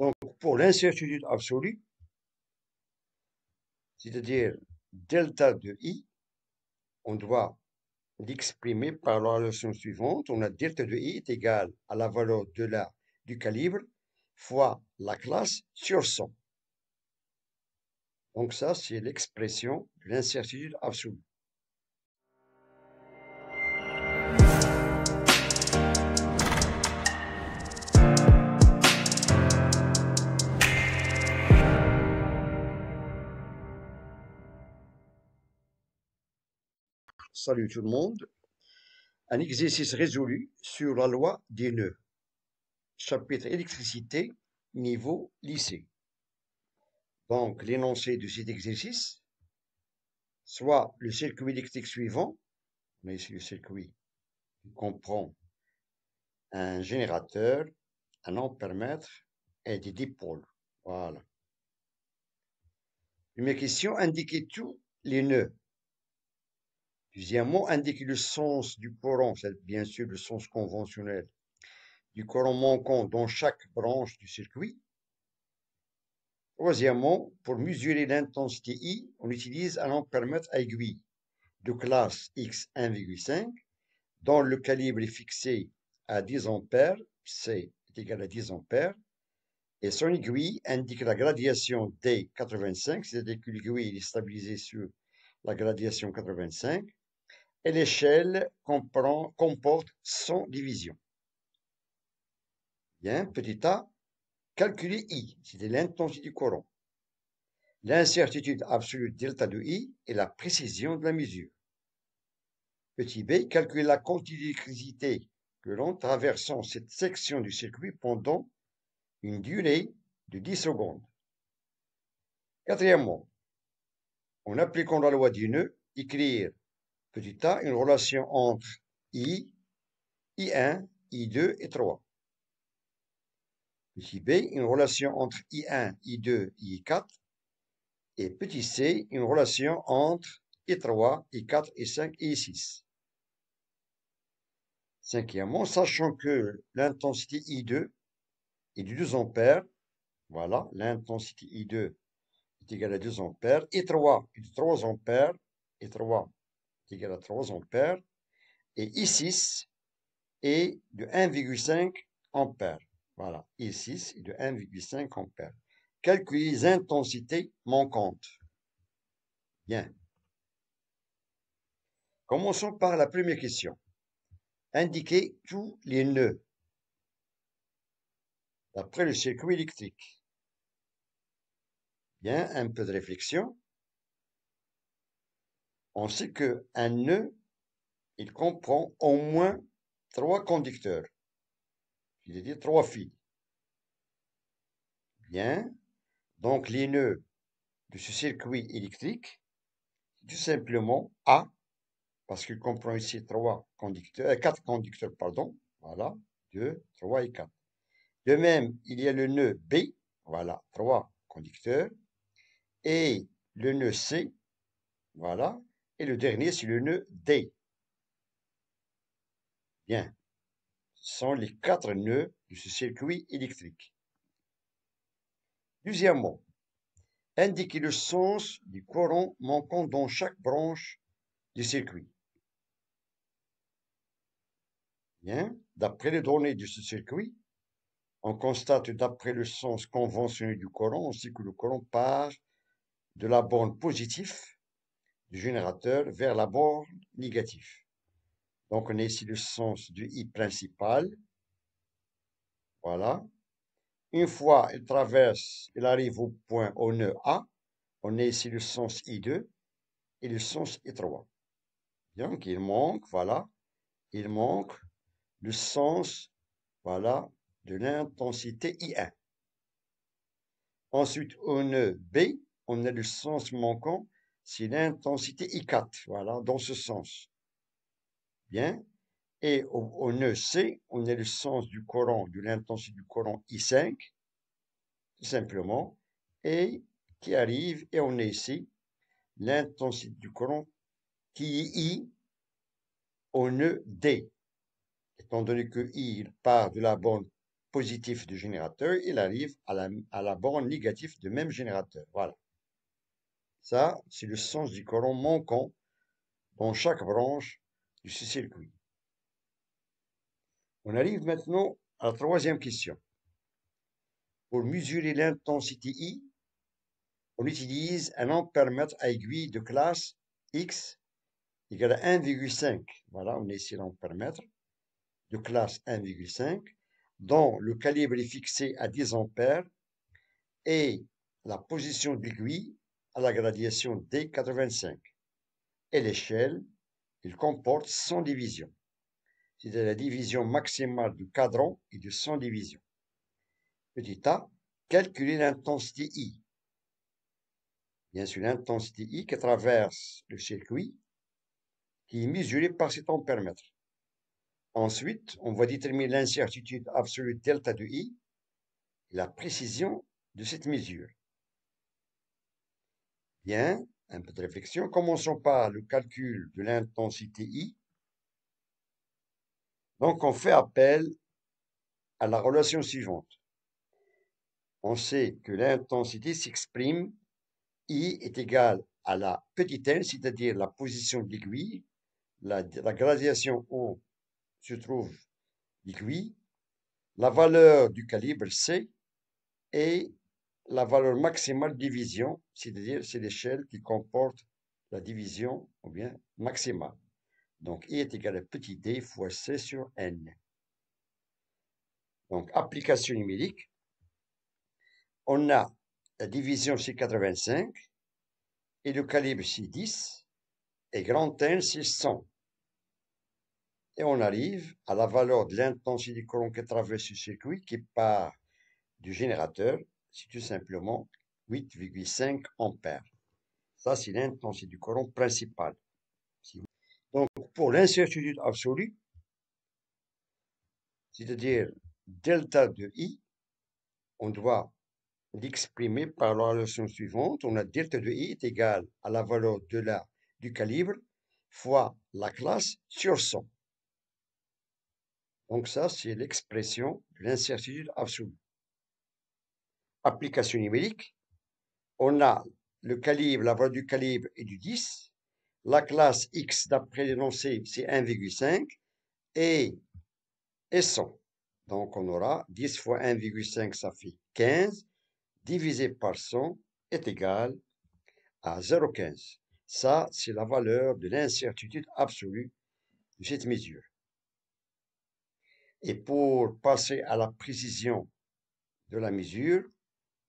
Donc, pour l'incertitude absolue, c'est-à-dire delta de i, on doit l'exprimer par la relation suivante. On a delta de i est égal à la valeur de la, du calibre fois la classe sur 100. Donc ça, c'est l'expression de l'incertitude absolue. salut tout le monde, un exercice résolu sur la loi des nœuds. Chapitre électricité, niveau lycée. Donc, l'énoncé de cet exercice, soit le circuit électrique suivant, mais si le circuit comprend un générateur, un ampère et des dipôles. Voilà. Première question, indiquez tous les nœuds Deuxièmement, indiquer le sens du courant, c'est bien sûr le sens conventionnel du courant manquant dans chaque branche du circuit. Troisièmement, pour mesurer l'intensité I, on utilise un ampèremètre à aiguille de classe X1,5 dont le calibre est fixé à 10 A, C est égal à 10 A, et son aiguille indique la gradation D85, c'est-à-dire que l'aiguille est stabilisée sur la gradation 85, et l'échelle comporte 100 divisions. Bien, petit a, calculez I, c'est l'intensité du courant. L'incertitude absolue delta de I est la précision de la mesure. Petit b, calculer la quantité d'électricité que l'on traversant cette section du circuit pendant une durée de 10 secondes. Quatrièmement, en appliquant la loi du nœud, écrire petit a, une relation entre i, i1, i2 et 3. Petit b, une relation entre i1, i2, i4. Et petit c, une relation entre i3, i4, i5 et i6. Cinquièmement, sachant que l'intensité I2 est de 2 ampères, voilà, l'intensité I2 est égale à 2 ampères, et 3 est de 3 ampères, I3 qui égal à 3 ampères, et I6 est de 1,5 ampères. Voilà, I6 est de 1,5 ampères. Calculez les intensités manquantes. Bien. Commençons par la première question. Indiquez tous les nœuds d'après le circuit électrique. Bien, un peu de réflexion. On sait qu'un nœud, il comprend au moins trois conducteurs, Il à dire trois fils. Bien, donc les nœuds de ce circuit électrique, tout simplement A, parce qu'il comprend ici trois conducteurs, euh, quatre conducteurs, pardon, voilà, 2, 3 et 4. De même, il y a le nœud B, voilà, trois conducteurs, et le nœud C, voilà, et le dernier, c'est le nœud D. Bien. Ce sont les quatre nœuds de ce circuit électrique. Deuxièmement, indiquer le sens du courant manquant dans chaque branche du circuit. Bien, d'après les données de ce circuit, on constate d'après le sens conventionnel du courant aussi que le courant part de la borne positive du générateur vers la borne négative. Donc, on est ici le sens du I principal. Voilà. Une fois il traverse, il arrive au point, au nœud A, on est ici le sens I2 et le sens I3. Donc, il manque, voilà, il manque le sens, voilà, de l'intensité I1. Ensuite, au nœud B, on a le sens manquant c'est l'intensité I4, voilà, dans ce sens. Bien. Et au, nœud C, on est le sens du courant, de l'intensité du courant I5, tout simplement, et qui arrive, et on est ici, l'intensité du courant qui est I au nœud D. Étant donné que I part de la borne positive du générateur, il arrive à la, à la borne négative du même générateur. Voilà. Ça, c'est le sens du courant manquant dans chaque branche du ce circuit. On arrive maintenant à la troisième question. Pour mesurer l'intensité I, on utilise un ampèremètre à aiguille de classe X égale à 1,5. Voilà, on est ici l'ampère-mètre de classe 1,5 dont le calibre est fixé à 10 ampères et la position de l'aiguille à la gradation D85 et l'échelle, il comporte 100 divisions. C'est la division maximale du cadran et de 100 divisions. Petit a, calculer l'intensité I. Bien sûr, l'intensité I qui traverse le circuit, qui est mesurée par cet ampèremètre. Ensuite, on va déterminer l'incertitude absolue delta de I et la précision de cette mesure. Bien, un peu de réflexion. Commençons par le calcul de l'intensité I. Donc, on fait appel à la relation suivante. On sait que l'intensité s'exprime, I est égal à la petite n, c'est-à-dire la position de l'aiguille, la, gradation O se trouve l'aiguille, la valeur du calibre C et la valeur maximale division, c'est-à-dire c'est l'échelle qui comporte la division ou bien maxima. Donc i est égal à petit d fois c sur n. Donc application numérique, on a la division c'est 85 et le calibre c'est 10 et grand N c'est 100. Et on arrive à la valeur de l'intensité du courant qui traverse ce circuit qui part du générateur c'est tout simplement 8,5 ampères. Ça, c'est l'intensité du courant principal. Donc, pour l'incertitude absolue, c'est-à-dire delta de I, on doit l'exprimer par la relation suivante. On a delta de I est égal à la valeur de la, du calibre fois la classe sur 100. Donc ça, c'est l'expression de l'incertitude absolue application numérique, on a le calibre, la valeur du calibre est du 10, la classe X d'après l'énoncé c'est 1,5 et, et 100. Donc on aura 10 fois 1,5 ça fait 15, divisé par 100 est égal à 0,15. Ça c'est la valeur de l'incertitude absolue de cette mesure. Et pour passer à la précision de la mesure,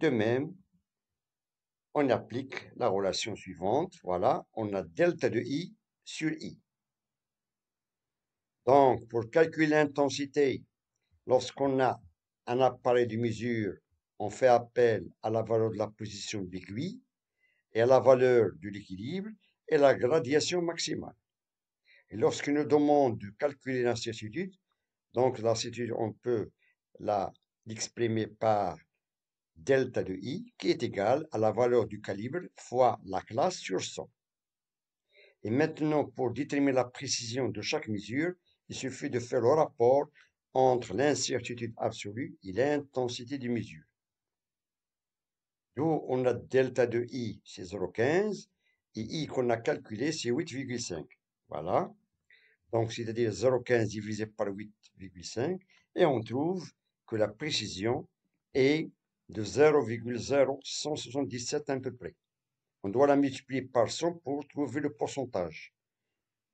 de même, on applique la relation suivante. Voilà, on a delta de I sur I. Donc, pour calculer l'intensité, lorsqu'on a un appareil de mesure, on fait appel à la valeur de la position de l'aiguille et à la valeur de l'équilibre et la gradation maximale. Et lorsqu'on nous demande de calculer l'incertitude, donc l'incertitude, on peut l'exprimer par delta de I qui est égal à la valeur du calibre fois la classe sur 100. Et maintenant, pour déterminer la précision de chaque mesure, il suffit de faire le rapport entre l'incertitude absolue et l'intensité des mesure. D'où on a delta de I, c'est 0,15, et I qu'on a calculé, c'est 8,5. Voilà. Donc, c'est-à-dire 0,15 divisé par 8,5, et on trouve que la précision est de 0,0177 à peu près. On doit la multiplier par 100 pour trouver le pourcentage.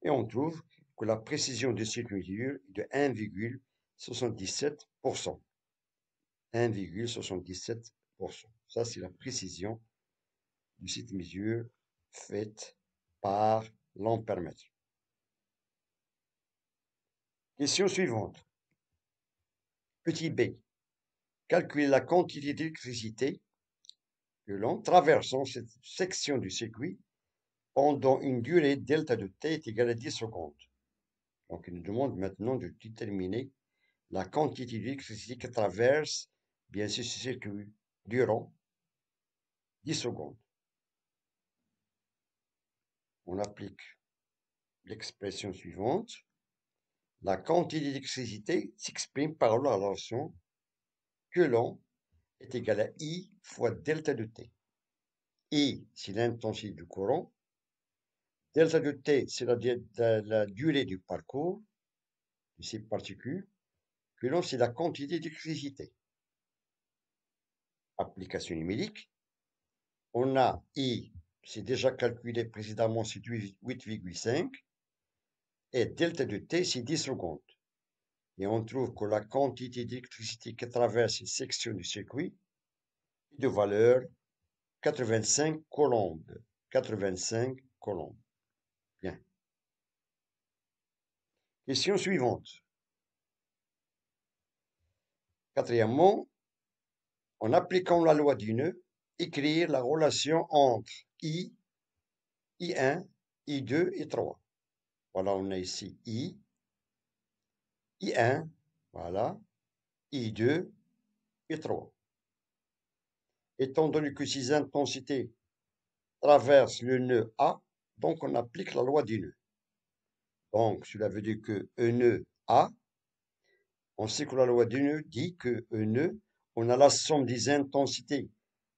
Et on trouve que la précision de cette mesure est de 1,77%. 1,77%. Ça, c'est la précision de cette mesure faite par l'ampèremètre. Question suivante. Petit b calculer la quantité d'électricité que l'on traversant cette section du circuit pendant une durée delta de t est égale à 10 secondes. Donc, il nous demande maintenant de déterminer la quantité d'électricité qui traverse, bien sûr, ce circuit durant 10 secondes. On applique l'expression suivante. La quantité d'électricité s'exprime par la relation que l'on est égal à I fois delta de T. I, c'est l'intensité du courant. Delta de T, c'est la, durée du parcours de ces particules. Que l'on c'est la quantité d'électricité. Application numérique. On a I, c'est déjà calculé précédemment, c'est 8,5. Et delta de T, c'est 10 secondes et on trouve que la quantité d'électricité qui traverse une section du circuit est de valeur 85 colombes. 85 colombes. Bien. Question suivante. Quatrièmement, en appliquant la loi du nœud, écrire la relation entre I, I1, I2 et 3. Voilà, on a ici I, I1, voilà, I2, et 3 Étant donné que ces intensités traversent le nœud A, donc on applique la loi du nœud. Donc, cela veut dire que un nœud A, on sait que la loi du nœud dit que un nœud, on a la somme des intensités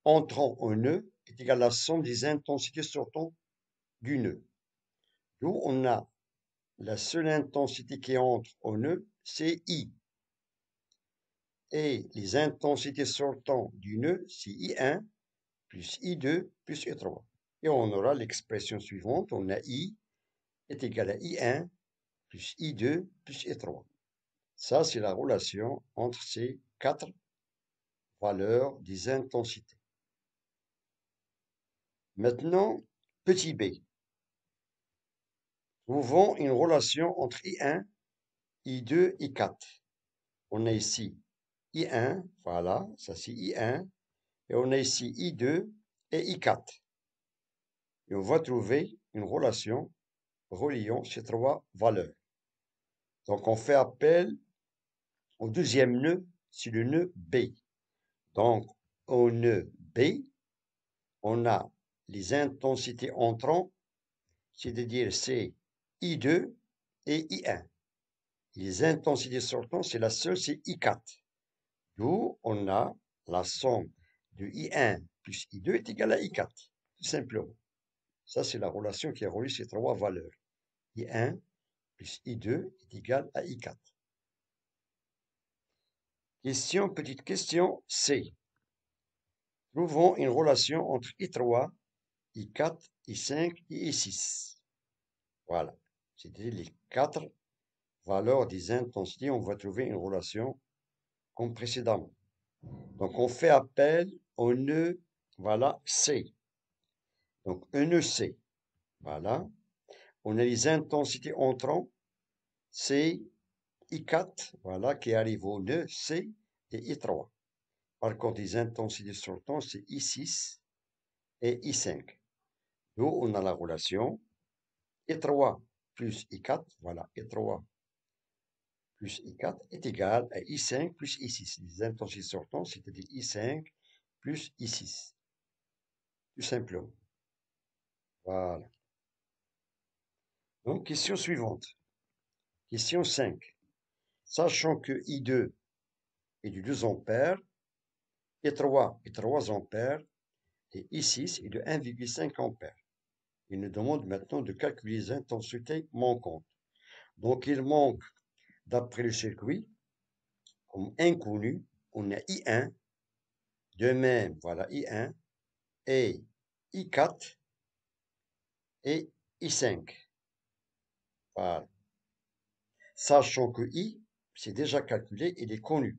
entrant au nœud est égale à la somme des intensités sortant du nœud. D'où on a la seule intensité qui entre au nœud, c'est I. Et les intensités sortant du nœud, c'est I1 plus I2 plus I3. Et on aura l'expression suivante, on a I est égal à I1 plus I2 plus I3. Ça, c'est la relation entre ces quatre valeurs des intensités. Maintenant, petit b. Trouvons une relation entre I1 I2, I4. On a ici I1, voilà, ça c'est I1. Et on a ici I2 et I4. Et on va trouver une relation reliant ces trois valeurs. Donc on fait appel au deuxième nœud, c'est le nœud B. Donc au nœud B, on a les intensités entrant, c'est-à-dire c'est I2 et I1 les intensités sortantes, c'est la seule, c'est I4. D'où on a la somme de I1 plus I2 est égale à I4, tout simplement. Ça, c'est la relation qui a relie ces trois valeurs. I1 plus I2 est égal à I4. Question, petite question C. Trouvons une relation entre I3, I4, I5 et I6. Voilà, c'était les quatre Valeur des intensités, on va trouver une relation comme précédemment. Donc, on fait appel au nœud, voilà, C. Donc, un nœud C. Voilà. On a les intensités entrant, C, I4, voilà, qui arrive au nœud C et I3. Par contre, les intensités sortantes, c'est I6 et I5. Nous, on a la relation I3 plus I4, voilà, I3 plus I4 est égal à I5 plus I6. Les intensités sortantes, c'est-à-dire I5 plus I6. Tout simplement. Voilà. Donc, question suivante. Question 5. Sachant que I2 est de 2 ampères, I3 est 3 ampères, et I6 est de 1,5 ampères. Il nous demande maintenant de calculer les intensités manquantes. Donc, il manque d'après le circuit, comme inconnu, on a I1, de même, voilà I1, et I4 et I5. Voilà. Sachant que I, c'est déjà calculé, il est connu.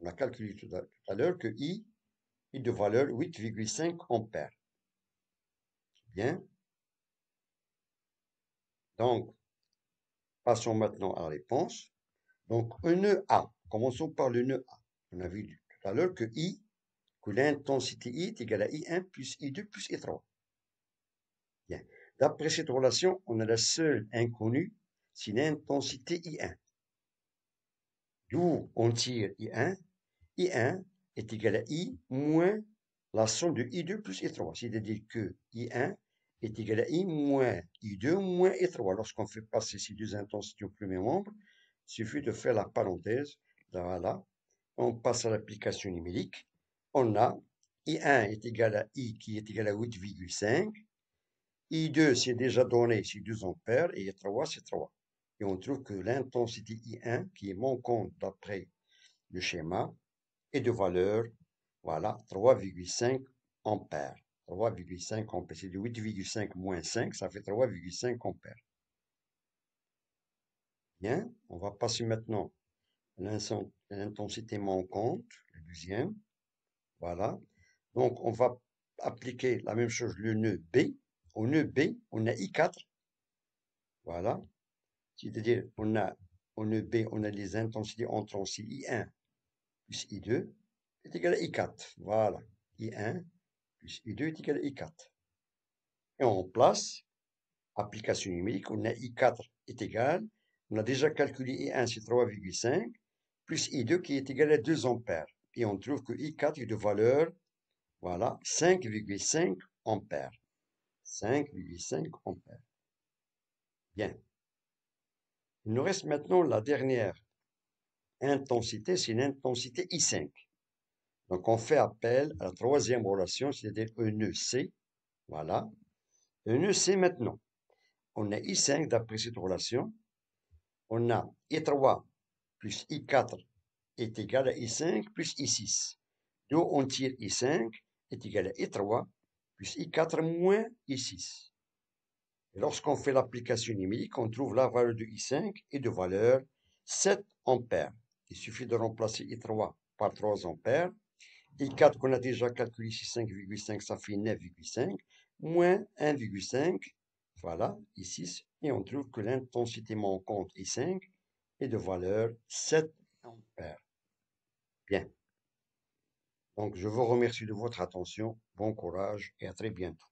On a calculé tout à, l'heure que I est de valeur 8,5 ampères. Bien. Donc, Passons maintenant à la réponse. Donc, un nœud e A. Commençons par le nœud e A. On a vu tout à l'heure que I, que l'intensité I est égale à I1 plus I2 plus I3. Bien. D'après cette relation, on a la seule inconnue, c'est l'intensité I1. D'où on tire I1. I1 est égal à I moins la somme de I2 plus I3. C'est-à-dire que I1 est égal à I moins I2 moins I3. Lorsqu'on fait passer ces deux intensités au premier membre, il suffit de faire la parenthèse, Voilà. On passe à l'application numérique. On a I1 est égal à I qui est égal à 8,5. I2, c'est déjà donné, c'est 2 ampères, et I3, c'est 3. Et on trouve que l'intensité I1, qui est mon compte d'après le schéma, est de valeur, voilà, 3,5 ampères. 3,5 ampères C'est de 8,5 moins 5, ça fait 3,5 ampères. Bien, on va passer maintenant à l'intensité manquante, le deuxième. Voilà. Donc, on va appliquer la même chose, le nœud B. Au nœud B, on a I4. Voilà. C'est-à-dire, on a au nœud B, on a les intensités entre ici, I1 plus I2 c'est égal à I4. Voilà. I1 I2 est égal à I4. Et on place application numérique, on a I4 est égal, on a déjà calculé I1 c'est 3,5, plus I2 qui est égal à 2 ampères. Et on trouve que I4 est de valeur, voilà, 5,5 ampères. 5,5 ampères. Bien. Il nous reste maintenant la dernière intensité, c'est l'intensité I5. Donc, on fait appel à la troisième relation, c'est-à-dire une e Voilà. Une e C maintenant. On a I5 d'après cette relation. On a I3 plus I4 est égal à I5 plus I6. Donc, on tire I5 est égal à I3 plus I4 moins I6. lorsqu'on fait l'application numérique, on trouve la valeur de I5 et de valeur 7 A. Il suffit de remplacer I3 par 3 A. I4 qu'on a déjà calculé ici, 5,5, ça fait 9,5, moins 1,5, voilà, I6, et on trouve que l'intensité manquante I5 est de valeur 7 ampères. Bien. Donc, je vous remercie de votre attention, bon courage et à très bientôt.